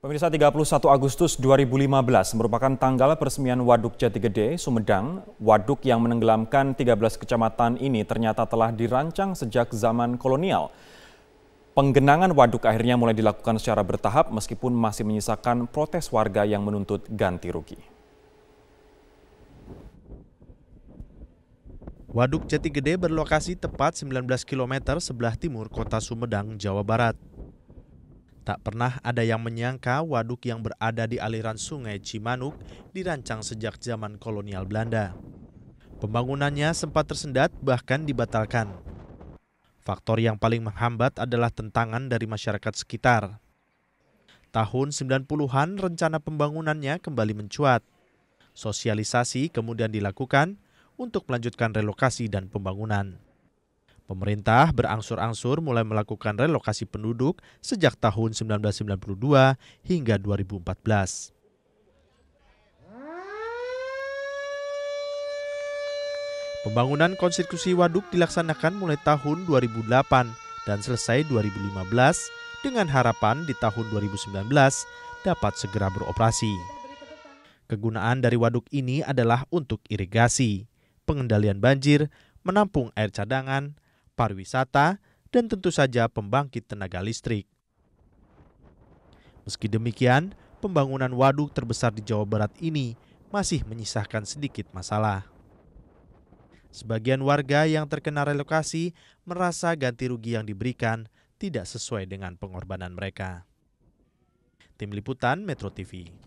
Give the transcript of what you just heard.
Pemirsa 31 Agustus 2015 merupakan tanggal peresmian Waduk Jati Gede, Sumedang. Waduk yang menenggelamkan 13 kecamatan ini ternyata telah dirancang sejak zaman kolonial. Penggenangan waduk akhirnya mulai dilakukan secara bertahap meskipun masih menyisakan protes warga yang menuntut ganti rugi. Waduk Jati Gede berlokasi tepat 19 km sebelah timur kota Sumedang, Jawa Barat. Tak pernah ada yang menyangka waduk yang berada di aliran sungai Cimanuk dirancang sejak zaman kolonial Belanda. Pembangunannya sempat tersendat bahkan dibatalkan. Faktor yang paling menghambat adalah tentangan dari masyarakat sekitar. Tahun 90-an rencana pembangunannya kembali mencuat. Sosialisasi kemudian dilakukan untuk melanjutkan relokasi dan pembangunan. Pemerintah berangsur-angsur mulai melakukan relokasi penduduk sejak tahun 1992 hingga 2014. Pembangunan konstitusi Waduk dilaksanakan mulai tahun 2008 dan selesai 2015 dengan harapan di tahun 2019 dapat segera beroperasi. Kegunaan dari waduk ini adalah untuk irigasi, pengendalian banjir, menampung air cadangan, pariwisata, dan tentu saja pembangkit tenaga listrik. Meski demikian, pembangunan waduk terbesar di Jawa Barat ini masih menyisahkan sedikit masalah. Sebagian warga yang terkena relokasi merasa ganti rugi yang diberikan tidak sesuai dengan pengorbanan mereka. Tim Liputan Metro TV